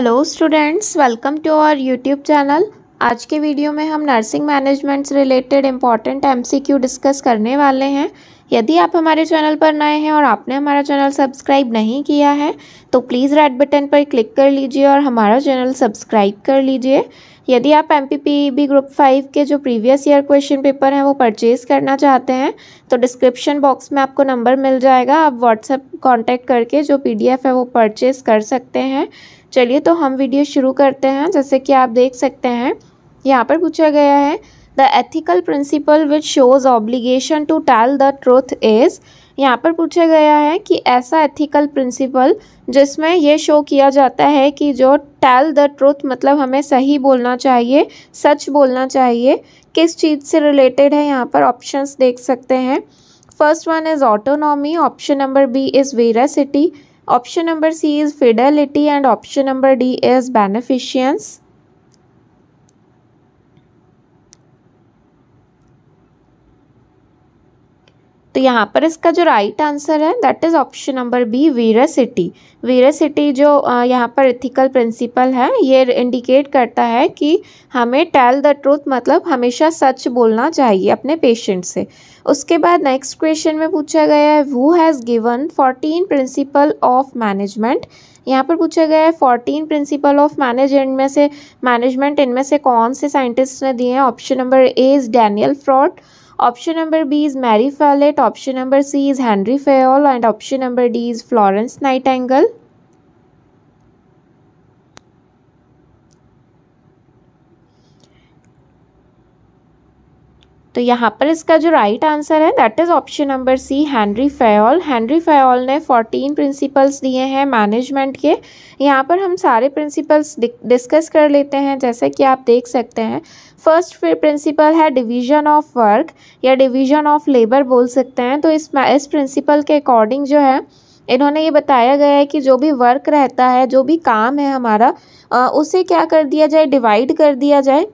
Hello students welcome to our YouTube channel आज के video में हम नर्सिंग मैनेजमेंट से रिलेटेड इंपॉर्टेंट एमसीक्यू डिस्कस करने वाले हैं यदि आप हमारे चैनल पर नए हैं और आपने हमारा चैनल सब्सक्राइब नहीं किया है तो प्लीज़ रेड बटन पर क्लिक कर लीजिए और हमारा चैनल सब्सक्राइब कर लीजिए यदि आप एम पी ग्रुप फाइव के जो प्रीवियस ईयर क्वेश्चन पेपर हैं वो परचेज़ करना चाहते हैं तो डिस्क्रिप्शन बॉक्स में आपको नंबर मिल जाएगा आप व्हाट्सएप कॉन्टैक्ट करके जो पी है वो परचेज़ कर सकते हैं चलिए तो हम वीडियो शुरू करते हैं जैसे कि आप देख सकते हैं यहाँ पर पूछा गया है the ethical principle which shows obligation to tell the truth is यहाँ पर पूछा गया है कि ऐसा एथिकल प्रिंसिपल जिसमें यह शो किया जाता है कि जो टेल द ट्रूथ मतलब हमें सही बोलना चाहिए सच बोलना चाहिए किस चीज़ से रिलेटेड है यहाँ पर ऑप्शंस देख सकते हैं first one is autonomy option number B is veracity Option number C is fidelity and option number D is beneficence. तो यहाँ पर इसका जो राइट आंसर है that is option number B veracity veracity जो यहाँ पर ethical principal है ये इंडिकेट करता है कि हमें टेल द ट्रूथ मतलब हमेशा सच बोलना चाहिए अपने पेशेंट से उसके बाद नेक्स्ट क्वेश्चन में पूछा गया है who has given fourteen principle of management यहाँ पर पूछा गया है फोर्टीन प्रिंसिपल ऑफ मैनेजमेंट में से मैनेजमेंट इनमें से कौन से साइंटिस्ट ने दिए हैं option number A is Daniel Freud Option number B is Mary Fallet, Option number C is Henry Fayol. And option number D is Florence Nightingale. तो यहाँ पर इसका जो राइट right आंसर है that is option number C Henri Fayol Henri Fayol ने 14 principles दिए हैं management के यहाँ पर हम सारे प्रिंसिपल्स डिस्कस कर लेते हैं जैसे कि आप देख सकते हैं फर्स्ट प्रिंसिपल है डिवीजन ऑफ वर्क या डिवीजन ऑफ लेबर बोल सकते हैं तो इस इस प्रिंसिपल के अकॉर्डिंग जो है इन्होंने ये बताया गया है कि जो भी वर्क रहता है जो भी काम है हमारा उसे क्या कर दिया जाए डिवाइड कर दिया जाए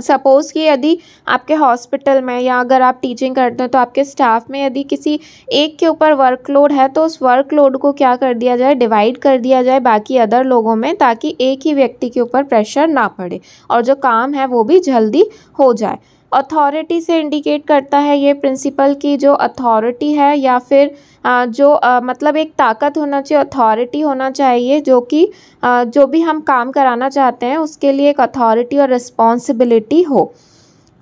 सपोज़ कि यदि आपके हॉस्पिटल में या अगर आप टीचिंग करते हैं तो आपके स्टाफ में यदि किसी एक के ऊपर वर्कलोड है तो उस वर्कलोड को क्या कर दिया जाए डिवाइड कर दिया जाए बाकी अदर लोगों में ताकि एक ही व्यक्ति के ऊपर प्रेशर ना पड़े और जो काम है वो भी जल्दी हो जाए अथॉरिटी से इंडिकेट करता है ये प्रिंसिपल की जो अथॉरिटी है या फिर जो मतलब एक ताकत होना चाहिए अथॉरिटी होना चाहिए जो कि जो भी हम काम कराना चाहते हैं उसके लिए एक अथॉरिटी और रिस्पॉन्सिबिलिटी हो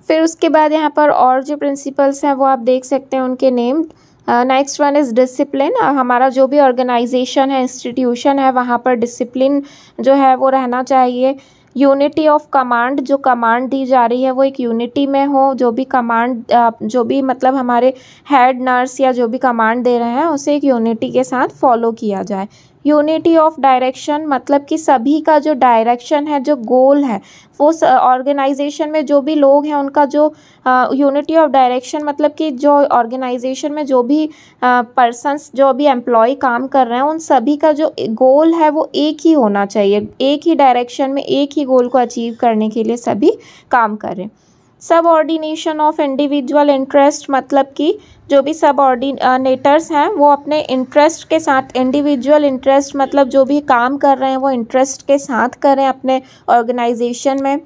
फिर उसके बाद यहाँ पर और जो प्रिंसिपल्स हैं वो आप देख सकते हैं उनके name next one is discipline हमारा जो भी ऑर्गेनाइजेशन है इंस्टीट्यूशन है वहाँ पर डिसिप्लिन जो है वो रहना चाहिए यूनिटी ऑफ कमांड जो कमांड दी जा रही है वो एक यूनिटी में हो जो भी कमांड जो भी मतलब हमारे हेड नर्स या जो भी कमांड दे रहे हैं उसे एक यूनिटी के साथ फॉलो किया जाए यूनिटी ऑफ डायरेक्शन मतलब कि सभी का जो डायरेक्शन है जो गोल है वो ऑर्गेनाइजेशन में जो भी लोग हैं उनका जो यूनिटी ऑफ डायरेक्शन मतलब कि जो ऑर्गेनाइजेशन में जो भी पर्सनस जो भी एम्प्लॉय काम कर रहे हैं उन सभी का जो गोल है वो एक ही होना चाहिए एक ही डायरेक्शन में एक ही गोल को अचीव करने के लिए सभी काम करें सब ऑर्डिनेशन ऑफ इंडिविजुअल इंटरेस्ट मतलब कि जो भी सब ऑर्डिनेटर्स हैं वो अपने इंटरेस्ट के साथ इंडिविजुअल इंटरेस्ट मतलब जो भी काम कर रहे हैं वो इंटरेस्ट के साथ करें अपने ऑर्गेनाइजेशन में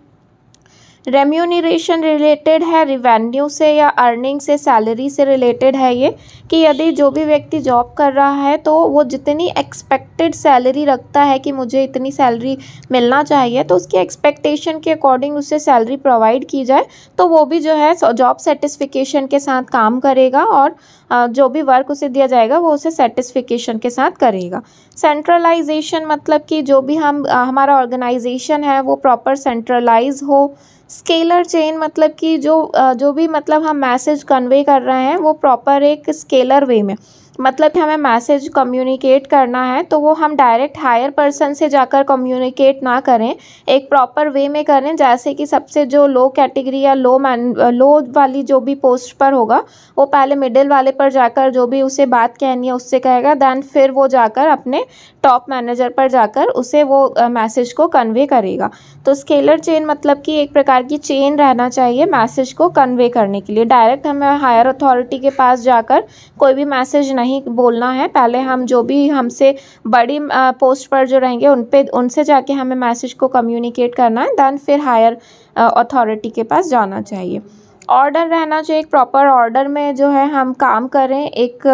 रेम्यूनिरेशन रिलेटेड है रिवेन्यू से या अर्निंग से सैलरी से रिलेटेड है ये कि यदि जो भी व्यक्ति जॉब कर रहा है तो वो जितनी एक्सपेक्टेड सैलरी रखता है कि मुझे इतनी सैलरी मिलना चाहिए तो उसकी एक्सपेक्टेशन के अकॉर्डिंग उसे सैलरी प्रोवाइड की जाए तो वो भी जो है जॉब सेटिस्फिकेशन के साथ काम करेगा और जो भी वर्क उसे दिया जाएगा वो उसे सेटिस्फिकेशन के साथ करेगा सेंट्रलाइजेशन मतलब कि जो भी हम हमारा ऑर्गेनाइजेशन है वो प्रॉपर सेंट्रलाइज हो स्केलर चेन मतलब कि जो जो भी मतलब हम मैसेज कन्वे कर रहे हैं वो प्रॉपर एक स्केलर वे में मतलब कि हमें मैसेज कम्युनिकेट करना है तो वो हम डायरेक्ट हायर पर्सन से जाकर कम्युनिकेट ना करें एक प्रॉपर वे में करें जैसे कि सबसे जो लो कैटेगरी या लो मैन लो वाली जो भी पोस्ट पर होगा वो पहले मिडिल वाले पर जाकर जो भी उसे बात कहनी है उससे कहेगा दैन फिर वो जाकर अपने टॉप मैनेजर पर जाकर उसे वो मैसेज को कन्वे करेगा तो स्केलर चेन मतलब कि एक प्रकार की चेन रहना चाहिए मैसेज को कन्वे करने के लिए डायरेक्ट हमें हायर अथॉरिटी के पास जाकर कोई भी मैसेज नहीं बोलना है पहले हम जो भी हमसे बड़ी पोस्ट पर जो रहेंगे उन पर उनसे जाके हमें मैसेज को कम्युनिकेट करना है दैन फिर हायर अथॉरिटी के पास जाना चाहिए ऑर्डर रहना चाहिए एक प्रॉपर ऑर्डर में जो है हम काम करें एक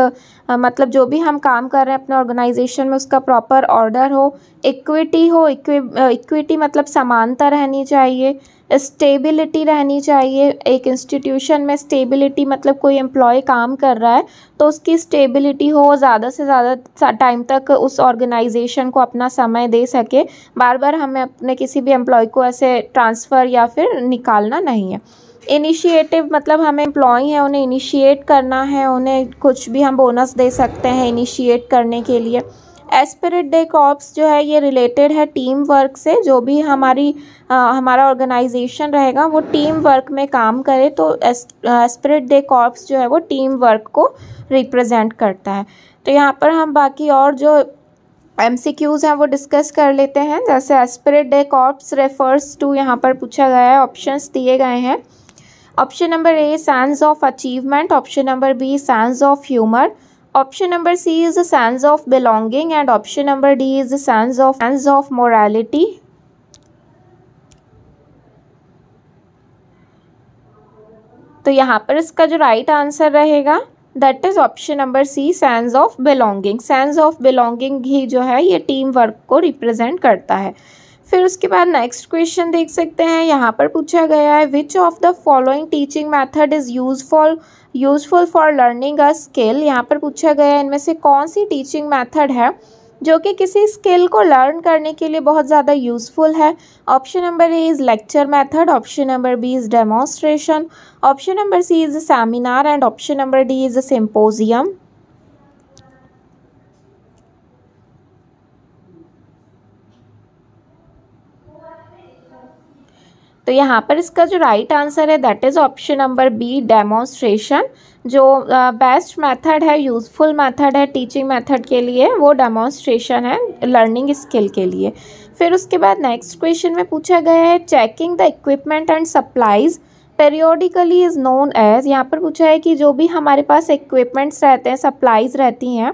मतलब जो भी हम काम कर रहे हैं अपने ऑर्गेनाइजेशन में उसका प्रॉपर ऑर्डर हो इक्विटी हो इक्विटी मतलब समानता रहनी चाहिए स्टेबिलिटी रहनी चाहिए एक इंस्टीट्यूशन में स्टेबिलिटी मतलब कोई एम्प्लॉय काम कर रहा है तो उसकी स्टेबिलिटी हो ज़्यादा से ज़्यादा टाइम तक उस ऑर्गेनाइजेशन को अपना समय दे सके बार बार हमें अपने किसी भी एम्प्लॉय को ऐसे ट्रांसफ़र या फिर निकालना नहीं है इनिशिएटिव मतलब हमें एम्प्लॉय है उन्हें इनिशिएट करना है उन्हें कुछ भी हम बोनस दे सकते हैं इनिशिएट करने के लिए एस्पिरिट डे कॉप्स जो है ये रिलेटेड है टीम वर्क से जो भी हमारी आ, हमारा ऑर्गेनाइजेशन रहेगा वो टीम वर्क में काम करे तो एस्पिरिट डे कॉप्स जो है वो टीम वर्क को रिप्रेजेंट करता है तो यहाँ पर हम बाकी और जो एम सी क्यूज़ हैं वो डिस्कस कर लेते हैं जैसे esprit de corps refers to यहाँ पर पूछा गया है ऑप्शंस दिए गए हैं option number A sense of achievement option number B sense of humour option number C is sense of belonging and option number D is sense of sense of morality तो यहाँ पर इसका जो राइट right आंसर रहेगा that is option number C sense of belonging sense of belonging ही जो है ये टीम वर्क को रिप्रेजेंट करता है फिर उसके बाद नेक्स्ट क्वेश्चन देख सकते हैं यहाँ पर पूछा गया है which of the following teaching method is useful useful for learning a skill यहाँ पर पूछा गया है इनमें से कौन सी टीचिंग मैथड है जो कि किसी स्किल को लर्न करने के लिए बहुत ज़्यादा यूज़फुल है option number A is lecture method option number B is demonstration option number C is seminar and option number D is a symposium तो यहाँ पर इसका जो राइट आंसर है that is option number B demonstration जो best method है useful method है teaching method के लिए वो डेमोन्स्ट्रेशन है लर्निंग स्किल के लिए फिर उसके बाद नेक्स्ट क्वेश्चन में पूछा गया है checking the equipment and supplies periodically is known as यहाँ पर पूछा है कि जो भी हमारे पास इक्विपमेंट्स रहते हैं सप्लाइज़ रहती हैं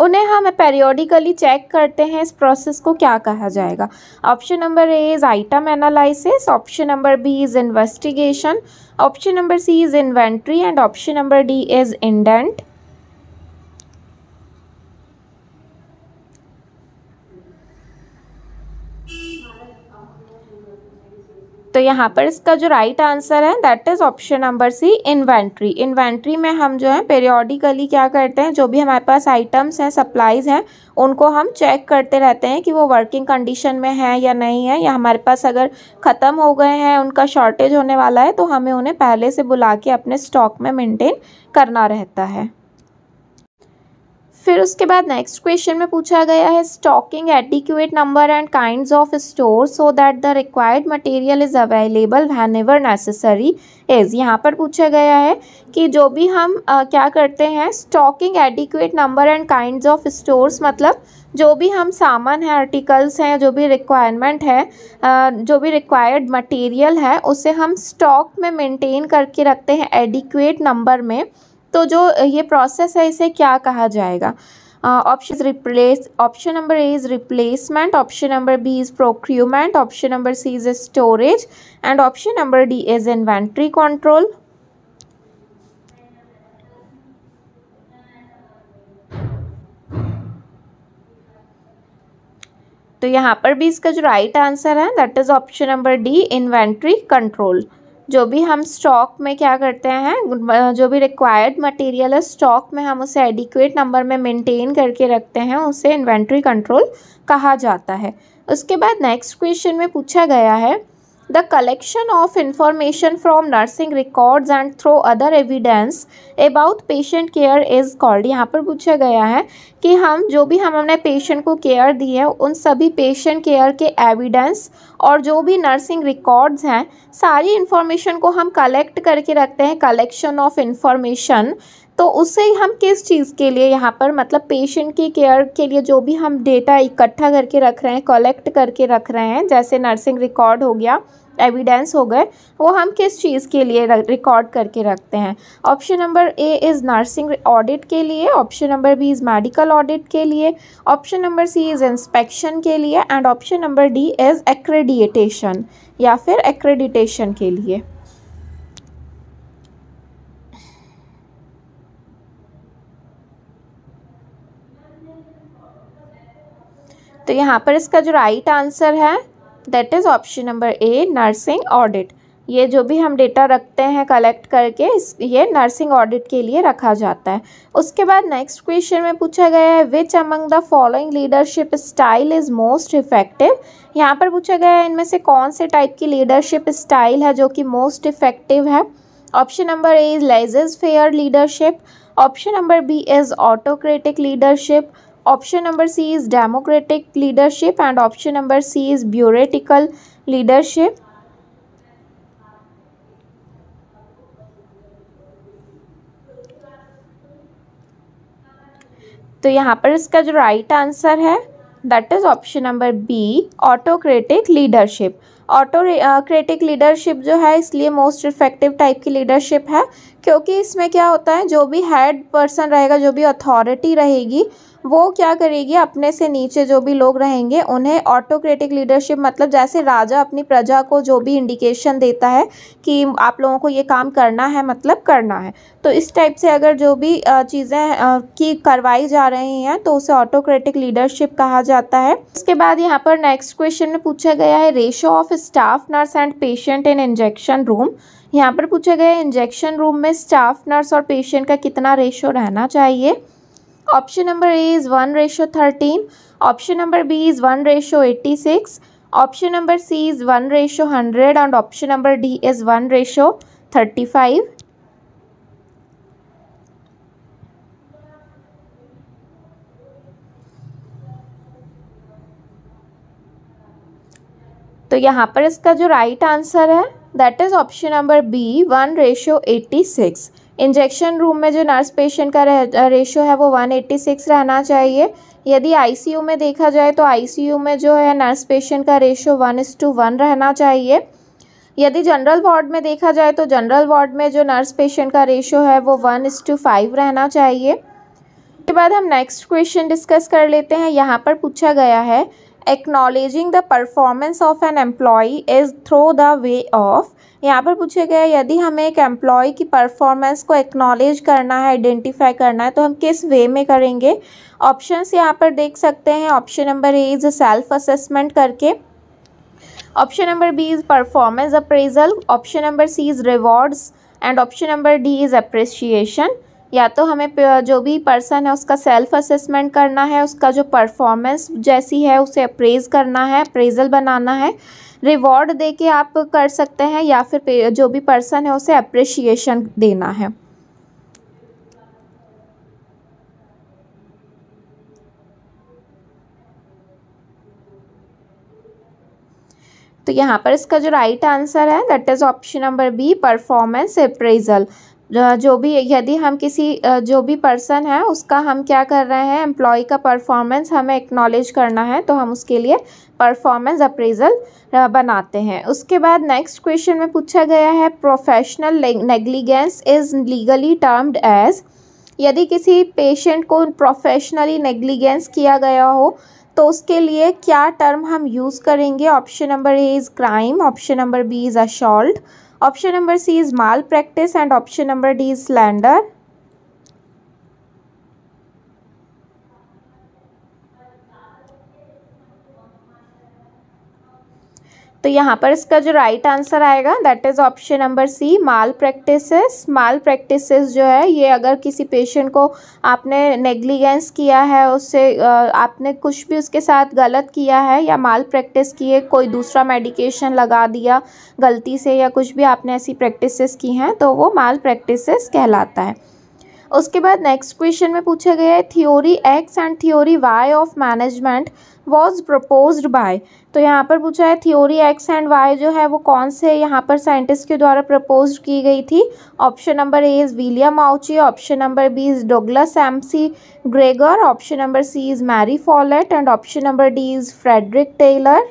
उन्हें हम पेरियोडिकली चेक करते हैं इस प्रोसेस को क्या कहा जाएगा option number A is item analysis option number B is investigation option number C is inventory and option number D is indent तो यहाँ पर इसका जो राइट right आंसर है that is option number C inventory inventory में हम जो है पेरियोडिकली क्या करते हैं जो भी हमारे पास आइटम्स हैं सप्लाइज हैं उनको हम चेक करते रहते हैं कि वो वर्किंग कंडीशन में है या नहीं है या हमारे पास अगर ख़त्म हो गए हैं उनका शॉर्टेज होने वाला है तो हमें उन्हें पहले से बुला के अपने स्टॉक में मेनटेन करना रहता है फिर उसके बाद नेक्स्ट क्वेश्चन में पूछा गया है stocking adequate number and kind of store so that the required material is available whenever necessary is यहाँ पर पूछा गया है कि जो भी हम आ, क्या करते हैं stocking adequate number and kind of stores मतलब जो भी हम सामान है आर्टिकल्स हैं जो भी रिक्वायरमेंट है जो भी रिक्वायर्ड मटेरियल है उसे हम स्टॉक में मेंटेन करके रखते हैं एडिक्यूएट नंबर में तो जो ये प्रोसेस है इसे क्या कहा जाएगा option replace option number A is replacement option number B is procurement option number C is storage and option number D is inventory control तो यहाँ पर भी इसका जो राइट आंसर है that is option number D inventory control जो भी हम स्टॉक में क्या करते हैं जो भी रिक्वायर्ड मटेरियल है स्टॉक में हम उसे एडिक्वेट नंबर में मेंटेन करके रखते हैं उसे इन्वेंट्री कंट्रोल कहा जाता है उसके बाद नेक्स्ट क्वेश्चन में पूछा गया है the collection of information from nursing records and through other evidence about patient care is called यहाँ पर पूछा गया है कि हम जो भी हम हमने पेशेंट को केयर दी है उन सभी पेशेंट केयर के एविडेंस और जो भी नर्सिंग रिकॉर्ड्स हैं सारी इन्फॉर्मेशन को हम कलेक्ट करके रखते हैं कलेक्शन ऑफ इन्फॉर्मेशन तो उससे हम किस चीज़ के लिए यहाँ पर मतलब पेशेंट की केयर के लिए जो भी हम डेटा इकट्ठा करके रख रहे हैं कलेक्ट करके रख रहे हैं जैसे नर्सिंग रिकॉर्ड हो गया एविडेंस हो गए वो हम किस चीज़ के लिए रिकॉर्ड करके रखते हैं option number A is nursing audit के लिए option number B is medical audit के लिए option number C is inspection के लिए and option number D is accreditation या फिर एक्रेडिटेशन के लिए तो यहाँ पर इसका जो राइट आंसर है that is option number A nursing audit ये जो भी हम डेटा रखते हैं कलेक्ट करके इस ये नर्सिंग ऑडिट के लिए रखा जाता है उसके बाद नेक्स्ट क्वेश्चन में पूछा गया है which among the following leadership style is most effective यहाँ पर पूछा गया है इनमें से कौन से टाइप की लीडरशिप स्टाइल है जो कि मोस्ट इफ़ेक्टिव है option number A is laissez faire leadership option number B is autocratic leadership option number C is democratic leadership and option number C is bureaucratic leadership तो यहाँ पर इसका जो राइट right आंसर है that is option number B autocratic leadership autocratic leadership जो है इसलिए most effective type की लीडरशिप है क्योंकि इसमें क्या होता है जो भी हेड पर्सन रहेगा जो भी अथॉरिटी रहेगी वो क्या करेगी अपने से नीचे जो भी लोग रहेंगे उन्हें ऑटोक्रेटिक लीडरशिप मतलब जैसे राजा अपनी प्रजा को जो भी इंडिकेशन देता है कि आप लोगों को ये काम करना है मतलब करना है तो इस टाइप से अगर जो भी चीज़ें की करवाई जा रही हैं तो उसे ऑटोक्रेटिक लीडरशिप कहा जाता है उसके बाद यहाँ पर नेक्स्ट क्वेश्चन में पूछा गया है ratio of staff nurse and patient in injection room यहाँ पर पूछा गया इंजेक्शन रूम में स्टाफ नर्स और पेशेंट का कितना रेशो रहना चाहिए option number A is one ratio thirteen option number B is one ratio eighty six option number C is one ratio hundred and option number D is one ratio thirty five तो यहाँ पर इसका जो right right answer है that is option number B one ratio eighty six injection room में जो nurse patient का ratio है वो वन एट्टी सिक्स रहना चाहिए यदि आईसीयू में देखा जाए तो आईसीयू में जो है नर्स पेशेंट का ratio one is to one रहना चाहिए यदि जनरल वार्ड में देखा जाए तो जनरल वार्ड में जो नर्स पेशेंट का रेशो है वो वन इस टू फाइव रहना चाहिए उसके बाद हम नेक्स्ट क्वेश्चन डिस्कस कर लेते हैं यहाँ पर पूछा गया है acknowledging the performance of an employee is through the way of यहाँ पर पूछे गए यदि हमें एक एम्प्लॉय की परफॉर्मेंस को एक्नॉलेज करना है आइडेंटिफाई करना है तो हम किस वे में करेंगे ऑप्शंस यहाँ पर देख सकते हैं option number A is self assessment करके option number B is performance appraisal option number C is rewards and option number D is appreciation या तो हमें जो भी पर्सन है उसका सेल्फ असेसमेंट करना है उसका जो परफॉर्मेंस जैसी है उसे अप्रेज करना है अप्रेजल बनाना है रिवॉर्ड दे के आप कर सकते हैं या फिर जो भी पर्सन है उसे अप्रिशिएशन देना है तो यहाँ पर इसका जो राइट आंसर है that is option number B performance appraisal जो भी यदि हम किसी जो भी पर्सन है उसका हम क्या कर रहे हैं एम्प्लॉय का परफॉर्मेंस हमें एक्नॉलेज करना है तो हम उसके लिए परफॉर्मेंस अप्रेजल बनाते हैं उसके बाद नेक्स्ट क्वेश्चन में पूछा गया है professional negligence is legally termed as यदि किसी पेशेंट को प्रोफेशनली नेग्लिगेंस किया गया हो तो उसके लिए क्या टर्म हम यूज़ करेंगे option number A is crime option number B is assault Option number C is malpractice and option number D is slander. तो यहाँ पर इसका जो राइट आंसर आएगा that is option number C malpractices malpractices जो है ये अगर किसी पेशेंट को आपने नेग्लिगेंस किया है उससे आपने कुछ भी उसके साथ गलत किया है या माल प्रैक्टिस किए कोई दूसरा मेडिकेशन लगा दिया गलती से या कुछ भी आपने ऐसी प्रैक्टिसेस की हैं तो वो माल प्रैक्टिसेस कहलाता है उसके बाद नेक्स्ट क्वेश्चन में पूछा गया है theory X and theory Y of management was propose by तो यहाँ पर पूछा है थ्योरी एक्स एंड वाई जो है वो कौन से यहाँ पर साइंटिस्ट के द्वारा प्रपोज की गई थी option number A is William Ouchi option number B is Douglas McGregor option number C is Mary Follett and option number D is Frederick Taylor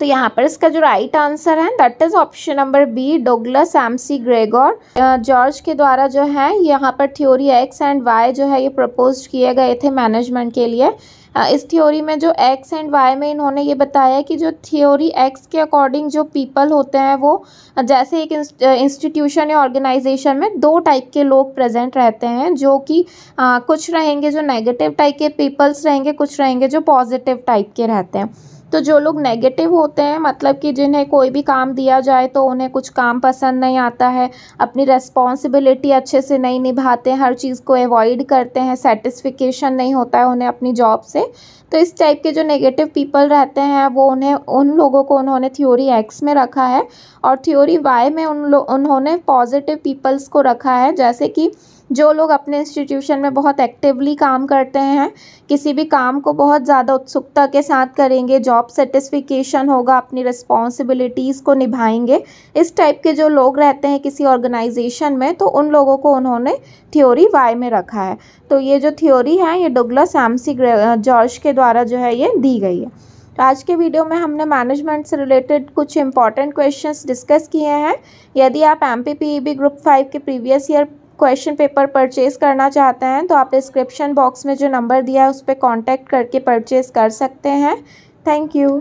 तो यहाँ पर इसका जो राइट आंसर है that is option number B Douglas McGregor George के द्वारा जो है यहाँ पर थ्योरी एक्स एंड वाई जो है ये प्रपोज किए गए थे मैनेजमेंट के लिए इस थ्योरी में जो एक्स एंड वाई में इन्होंने ये बताया कि जो थ्योरी एक्स के अकॉर्डिंग जो पीपल होते हैं वो जैसे एक इंस्टीट्यूशन या ऑर्गेनाइजेशन में दो टाइप के लोग प्रेजेंट रहते हैं जो कि कुछ रहेंगे जो नेगेटिव टाइप के पीपल्स रहेंगे कुछ रहेंगे जो पॉजिटिव टाइप के रहते हैं तो जो लोग नेगेटिव होते हैं मतलब कि जिन्हें कोई भी काम दिया जाए तो उन्हें कुछ काम पसंद नहीं आता है अपनी रेस्पॉन्सिबिलिटी अच्छे से नहीं निभाते हर चीज़ को अवॉइड करते हैं सेटिस्फिकेशन नहीं होता है उन्हें अपनी जॉब से तो इस टाइप के जो नेगेटिव पीपल रहते हैं वो उन्हें उन लोगों को उन्होंने थ्योरी एक्स में रखा है और थ्योरी वाई में उन उन्होंने पॉजिटिव पीपल्स को रखा है जैसे कि जो लोग अपने इंस्टीट्यूशन में बहुत एक्टिवली काम करते हैं किसी भी काम को बहुत ज़्यादा उत्सुकता के साथ करेंगे जॉब सेटिस्फिकेशन होगा अपनी रिस्पॉन्सिबिलिटीज़ को निभाएंगे इस टाइप के जो लोग रहते हैं किसी ऑर्गेनाइजेशन में तो उन लोगों को उन्होंने थ्योरी वाई में रखा है तो ये जो थ्योरी है ये डुगला सैमसी जॉर्ज के द्वारा जो है ये दी गई है आज के वीडियो में हमने मैनेजमेंट से रिलेटेड कुछ इंपॉर्टेंट क्वेश्चंस डिस्कस किए हैं यदि आप एम ग्रुप फाइव के previous year question paper purchase करना चाहते हैं तो आप डिस्क्रिप्शन बॉक्स में जो नंबर दिया है उस पर कॉन्टैक्ट करके परचेज़ कर सकते हैं थैंक यू